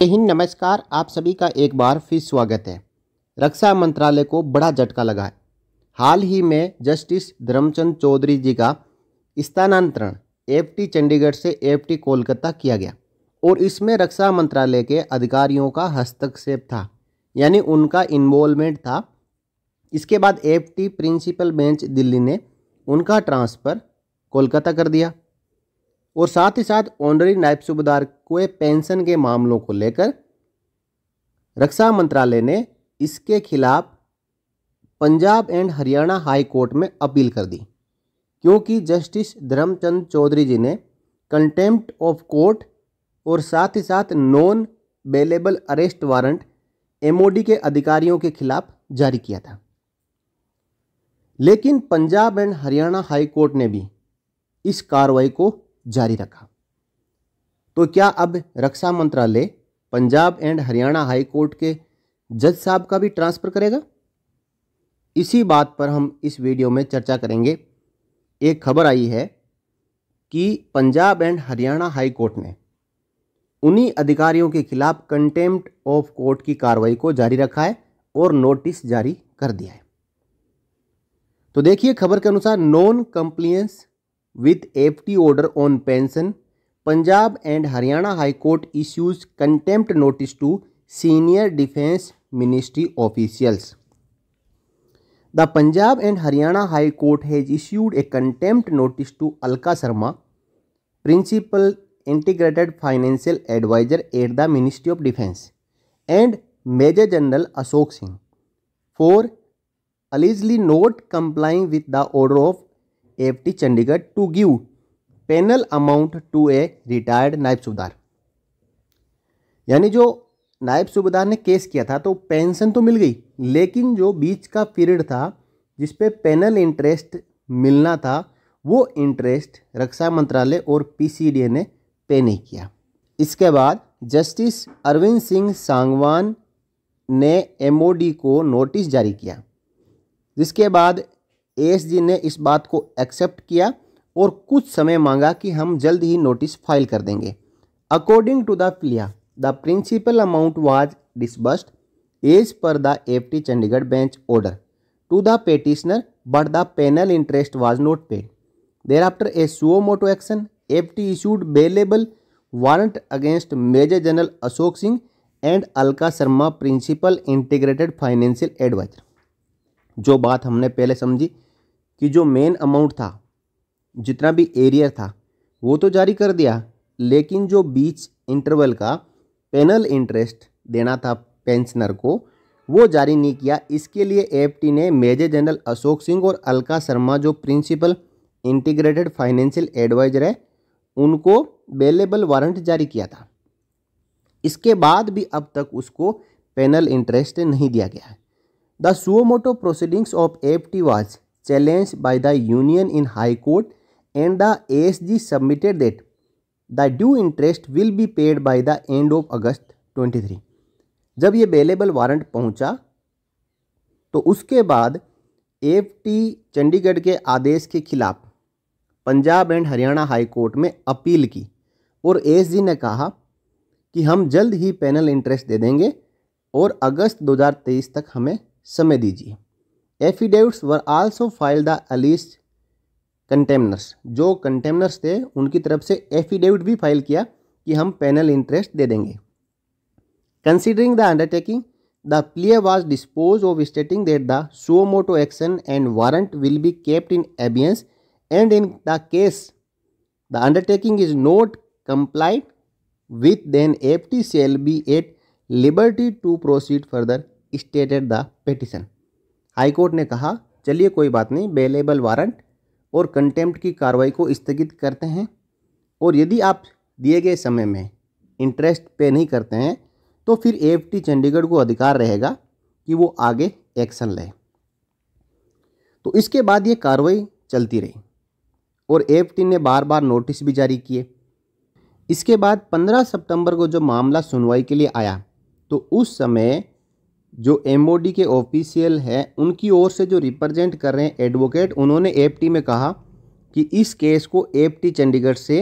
जय हिंद नमस्कार आप सभी का एक बार फिर स्वागत है रक्षा मंत्रालय को बड़ा झटका लगा है हाल ही में जस्टिस धर्मचंद चौधरी जी का स्थानांतरण एफटी चंडीगढ़ से एफटी कोलकाता किया गया और इसमें रक्षा मंत्रालय के अधिकारियों का हस्तक्षेप था यानी उनका इन्वॉल्वमेंट था इसके बाद एफटी प्रिंसिपल बेंच दिल्ली ने उनका ट्रांसफ़र कोलकाता कर दिया और साथ ही साथ ऑनरी नायब सूबेदार को पेंशन के मामलों को लेकर रक्षा मंत्रालय ने इसके खिलाफ Punjab and Haryana high court में अपील कर दी क्योंकि जस्टिस धर्मचंद चौधरी जी ने कंटेम्प्ट ऑफ कोर्ट और साथ ही साथ non bailable arrest warrant MOD के अधिकारियों के खिलाफ जारी किया था लेकिन Punjab and Haryana high court ने भी इस कार्रवाई को जारी रखा तो क्या अब रक्षा मंत्रालय Punjab and Haryana high court के जज साहब का भी ट्रांसफ़र करेगा इसी बात पर हम इस वीडियो में चर्चा करेंगे एक खबर आई है कि Punjab and Haryana high court ने उन्हीं अधिकारियों के खिलाफ कंटेम्प्ट ऑफ कोर्ट की कार्रवाई को जारी रखा है और नोटिस जारी कर दिया है तो देखिए खबर के अनुसार non compliance with FT order on pension, Punjab and Haryana High Court issues contempt notice to senior defense ministry officials. The Punjab and Haryana High Court has issued a contempt notice to Alka Sharma, Principal Integrated Financial Advisor at the Ministry of Defense, and Major General Ashok Singh for allegedly not complying with the order of F Chandigarh to give penal amount to a retired Naib Subedar यानी जो नायब सूबेदार ने case किया था तो pension तो मिल गई लेकिन जो बीच का पीरियड था जिस पे पेनल इंटरेस्ट मिलना था वो इंटरेस्ट रक्षा मंत्रालय और पीसीडीए ने पे नहीं किया इसके बाद जस्टिस अरविंद सिंह सांगवान ने एमओडी को नोटिस जारी किया जिसके बाद जी ने इस बात को एक्सेप्ट किया और कुछ समय मांगा कि हम जल्द ही नोटिस फाइल कर देंगे according to the plea the principal amount was disbursed as per the FT Chandigarh bench order to the petitioner but the penal interest was not paid thereafter a suo motu action F T issued bailable warrant against major general Ashok Singh and Alka Sharma principal integrated financial adviser जो बात हमने पहले समझी कि जो main amount था जितना भी एरियर था वो तो जारी कर दिया लेकिन जो बीच इंटरवल का पेनल इंटरेस्ट देना था पेंशनर को वो जारी नहीं किया इसके लिए एफटी ने मेजर जनरल अशोक सिंह और अलका शर्मा जो प्रिंसिपल इंटीग्रेटेड फाइनेंशियल एडवाइजर है उनको बेलेबल वारंट जारी किया था इसके बाद भी अब तक उसको पेनल इंटरेस्ट नहीं दिया गया है the suo motu proceedings of F T was challenge challenged the union in high court and the S G submitted that the due interest will be paid by the end of August twenty three जब ये bailable warrant पहुंचा तो उसके बाद F T Chandigarh के आदेश के खिलाफ Punjab and Haryana high court में अपील की और एस जी ने कहा कि हम जल्द ही पैनल इंटरेस्ट दे देंगे और अगस्त दो हज़ार तेईस तक हमें समय दीजिए affidavits were also filed the alleged contemnors जो कंटेमनर्स थे उनकी तरफ से एफिडेविट भी फाइल किया कि हम पैनल इंटरेस्ट दे देंगे considering the undertaking the plea was disposed of stating that the suo motu action and warrant will be kept in abeyance and in the case the undertaking is complied with then F T shall be at liberty to proceed further stated the petition high court ने कहा चलिए कोई बात नहीं bailable warrant और contempt की कार्रवाई को स्थगित करते हैं और यदि आप दिए गए समय में इंटरेस्ट पे नहीं करते हैं तो फिर एएफटी चंडीगढ़ को अधिकार रहेगा कि वो आगे एक्शन ले तो इसके बाद ये कार्रवाई चलती रही और एएफटी ने बार बार नोटिस भी जारी किए इसके बाद 15 सितंबर को जब मामला सुनवाई के लिए आया तो उस समय जो एम के ऑफिशियल हैं उनकी ओर से जो रिप्रेजेंट कर रहे हैं एडवोकेट उन्होंने एफ में कहा कि इस केस को एफ चंडीगढ़ से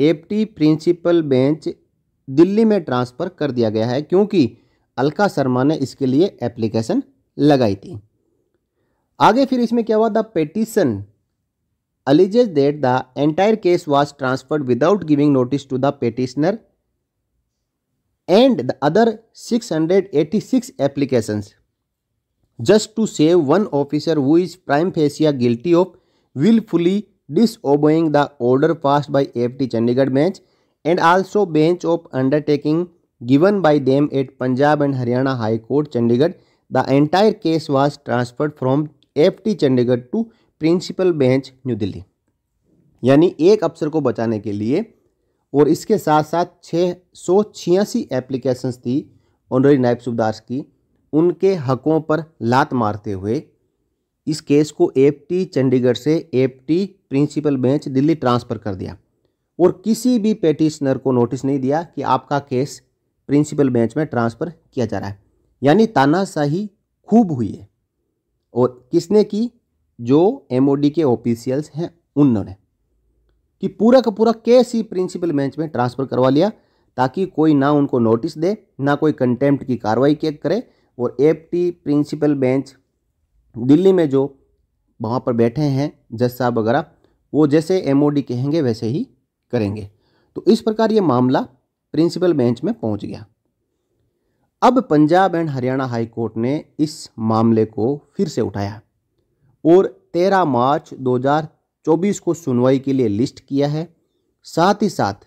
एफ प्रिंसिपल बेंच दिल्ली में ट्रांसफ़र कर दिया गया है क्योंकि अलका शर्मा ने इसके लिए एप्लीकेशन लगाई थी आगे फिर इसमें क्या हुआ the petition alleges that the entire case was transferred without giving notice to the petitioner and the other 686 applications just to save one officer who is prima facie guilty of wilfully disobeying the order passed by T Chandigarh bench and also breach of undertaking given by them at Punjab and Haryana high court Chandigarh the entire case was transferred from F T Chandigarh to principal bench new Delhi यानी एक अफसर को बचाने के लिए और इसके साथ साथ छः सौ छियासी एप्लीकेशंस थी ऑनरेरी नायब सुबदास की उनके हकों पर लात मारते हुए इस केस को टी चंडीगढ़ से T principal bench Delhi transfer कर दिया और किसी भी पेटिशनर को नोटिस नहीं दिया कि आपका केस प्रिंसिपल बेंच में ट्रांसफ़र किया जा रहा है यानी तानाशाही खूब हुई है और किसने की जो एमओडी के ऑफिशियल्स हैं उन्होंने कि पूरा का पूरा केस ही प्रिंसिपल बेंच में ट्रांसफ़र करवा लिया ताकि कोई ना उनको नोटिस दे ना कोई कंटेम्प्ट की कार्रवाई करे और एफटी प्रिंसिपल बेंच दिल्ली में जो वहाँ पर बैठे हैं जज साहब वगैरह वो जैसे एम कहेंगे वैसे ही करेंगे तो इस प्रकार ये मामला प्रिंसिपल बेंच में पहुंच गया अब Punjab and Haryana high court ने इस मामले को फिर से उठाया और 13 मार्च चौबीस को सुनवाई के लिए लिस्ट किया है साथ ही साथ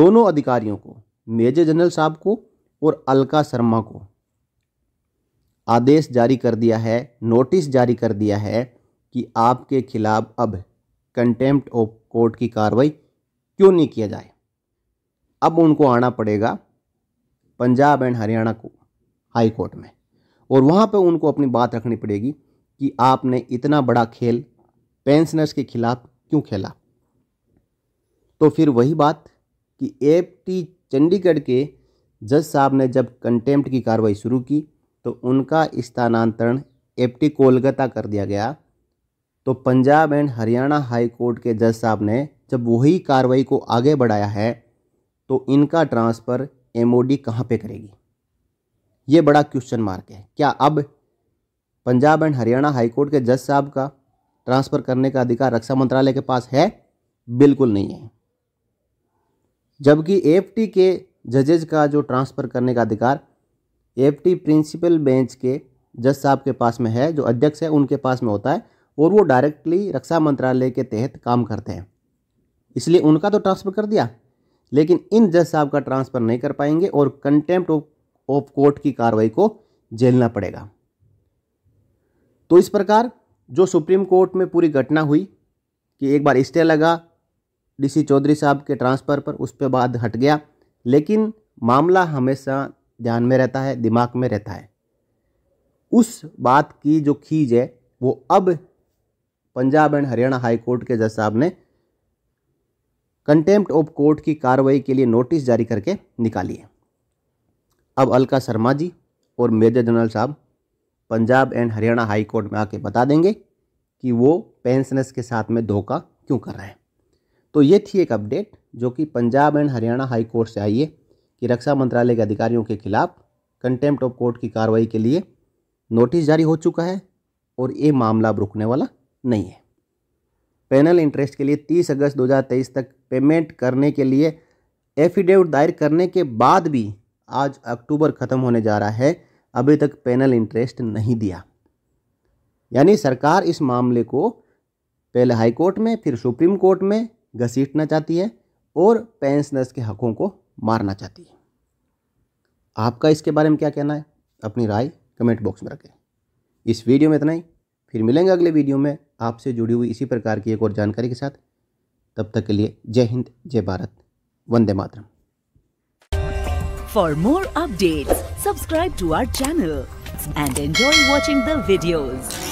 दोनों अधिकारियों को मेजर जनरल साहब को और अलका शर्मा को आदेश जारी कर दिया है नोटिस जारी कर दिया है कि आपके खिलाफ अब कंटेम्प्ट ऑफ कोर्ट की कार्रवाई क्यों नहीं किया जाए अब उनको आना पड़ेगा पंजाब एंड हरियाणा को हाई कोर्ट में और वहाँ पे उनको अपनी बात रखनी पड़ेगी कि आपने इतना बड़ा खेल पेंशनर्स के खिलाफ क्यों खेला तो फिर वही बात कि एपटी चंडीगढ़ के जज साहब ने जब कंटेम्प्ट की कार्रवाई शुरू की तो उनका स्थानांतरण एपटी कोलकाता कर दिया गया तो Punjab and Haryana high court के जज साहब ने जब वही कार्रवाई को आगे बढ़ाया है तो इनका ट्रांसफ़र एम ओ डी कहाँ पर करेगी ये बड़ा क्वेश्चन मार्क है क्या अब पंजाब एंड हरियाणा हाईकोर्ट के जज साहब का ट्रांसफ़र करने का अधिकार रक्षा मंत्रालय के पास है बिल्कुल नहीं है जबकि एफ के जजेज का जो ट्रांसफ़र करने का अधिकार एफ प्रिंसिपल बेंच के जज साहब के पास में है जो अध्यक्ष है उनके पास में होता है और वो डायरेक्टली रक्षा मंत्रालय के तहत काम करते हैं इसलिए उनका तो ट्रांसफ़र कर दिया लेकिन इन जज साहब का ट्रांसफ़र नहीं कर पाएंगे और कंटेम्प्ट ऑफ कोर्ट की कार्रवाई को झेलना पड़ेगा तो इस प्रकार जो सुप्रीम कोर्ट में पूरी घटना हुई कि एक बार स्टे लगा डीसी चौधरी साहब के ट्रांसफ़र पर उस पर बाद हट गया लेकिन मामला हमेशा ध्यान में रहता है दिमाग में रहता है उस बात की जो खीज है वो अब Punjab and Haryana high court के जज साहब ने कंटेम्प्ट ऑफ कोर्ट की कार्रवाई के लिए नोटिस जारी करके निकाली है अब अलका शर्मा जी और मेजर जनरल साहब Punjab and Haryana high court में आके बता देंगे कि वो पेंशनर्स के साथ में धोखा क्यों कर रहे हैं तो ये थी एक अपडेट जो कि Punjab and Haryana high court से आई है कि रक्षा मंत्रालय के अधिकारियों के खिलाफ कंटेम्प्ट ऑफ कोर्ट की कार्रवाई के लिए नोटिस जारी हो चुका है और ये मामला अब रुकने वाला नहीं है पैनल इंटरेस्ट के लिए 30 अगस्त 2023 तक पेमेंट करने के लिए एफिडेविट दायर करने के बाद भी आज अक्टूबर ख़त्म होने जा रहा है अभी तक पेनल इंटरेस्ट नहीं दिया यानी सरकार इस मामले को पहले हाई कोर्ट में फिर सुप्रीम कोर्ट में घसीटना चाहती है और पेंशनर्स के हकों को मारना चाहती है आपका इसके बारे में क्या कहना है अपनी राय कमेंट बॉक्स में रखें इस वीडियो में इतना ही फिर मिलेंगे अगले वीडियो में आपसे जुड़ी हुई इसी प्रकार की एक और जानकारी के साथ तब तक के लिए जय हिंद जय भारत वंदे मातरम for more updates subscribe to our channel and enjoy watching the videos.